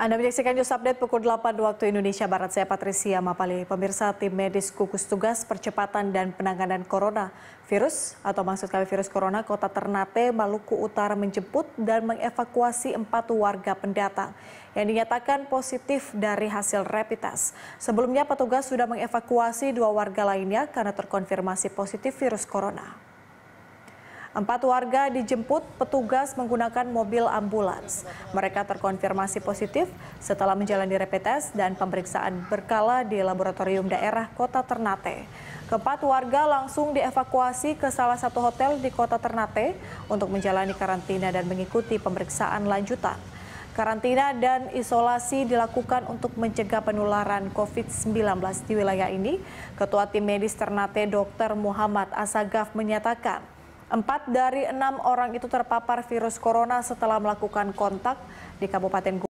Anda menyaksikan news update pukul 8 waktu Indonesia Barat. Saya Patricia Mapali. Pemirsa tim medis gugus tugas percepatan dan penanganan corona virus atau maksud kami virus corona Kota Ternate, Maluku Utara menjemput dan mengevakuasi empat warga pendatang yang dinyatakan positif dari hasil rapid test. Sebelumnya petugas sudah mengevakuasi dua warga lainnya karena terkonfirmasi positif virus corona. Empat warga dijemput petugas menggunakan mobil ambulans. Mereka terkonfirmasi positif setelah menjalani rapid test dan pemeriksaan berkala di laboratorium daerah Kota Ternate. Keempat warga langsung dievakuasi ke salah satu hotel di Kota Ternate untuk menjalani karantina dan mengikuti pemeriksaan lanjutan. Karantina dan isolasi dilakukan untuk mencegah penularan COVID-19 di wilayah ini. Ketua Tim Medis Ternate Dr. Muhammad Asagaf menyatakan, Empat dari enam orang itu terpapar virus corona setelah melakukan kontak di Kabupaten